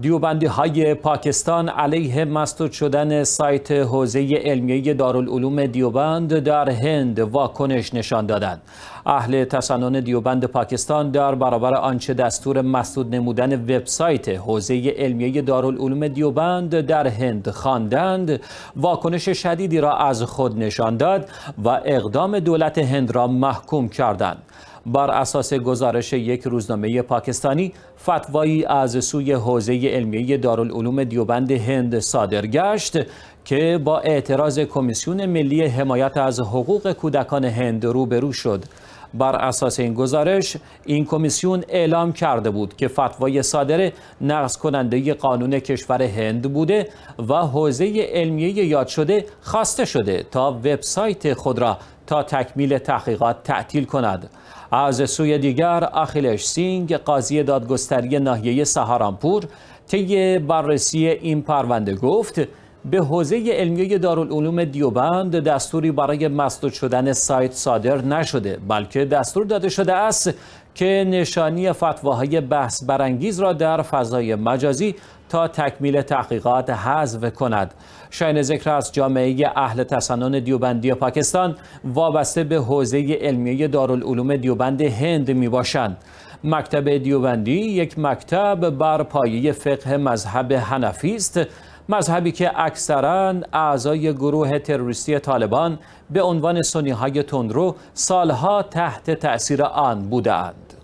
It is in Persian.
دیوبندی های پاکستان علیه مسدود شدن سایت حوزه علمیه دارالعلوم دیوبند در هند واکنش نشان دادند. اهل تسنن دیوبند پاکستان در برابر آنچه دستور مسدود نمودن وبسایت حوزه علمیه دارالعلوم دیوبند در هند خواندند واکنش شدیدی را از خود نشان داد و اقدام دولت هند را محکوم کردند. بر اساس گزارش یک روزنامه پاکستانی فتوایی از سوی حوزه علمیه دارالعلوم دیوبند هند صادر گشت که با اعتراض کمیسیون ملی حمایت از حقوق کودکان هند روبرو شد بر اساس این گزارش این کمیسیون اعلام کرده بود که فتوای صادره نقض کننده قانون کشور هند بوده و حوزه علمیه یاد شده خواسته شده تا وبسایت خود را تا تکمیل تحقیقات تعطیل کند از سوی دیگر اخیلش سینگ قاضی دادگستری ناحیه سهارانپور طی بررسی این پرونده گفت به حوزه علمیه دارالعلوم دیوبند دستوری برای مسدود شدن سایت صادر نشده بلکه دستور داده شده است که نشانی فتواهای بحث برانگیز را در فضای مجازی تا تکمیل تحقیقات حذف کند شاین ذکر از جامعه اهل تسنن دیوبندی پاکستان وابسته به حوزه علمیه دارالعلوم دیوبند هند می باشند مکتب دیوبندی یک مکتب بر پایه فقه مذهب حنفی است مذهبی که اکثرا اعضای گروه تروریستی طالبان به عنوان سنی های تندرو سالها تحت تأثیر آن بودند.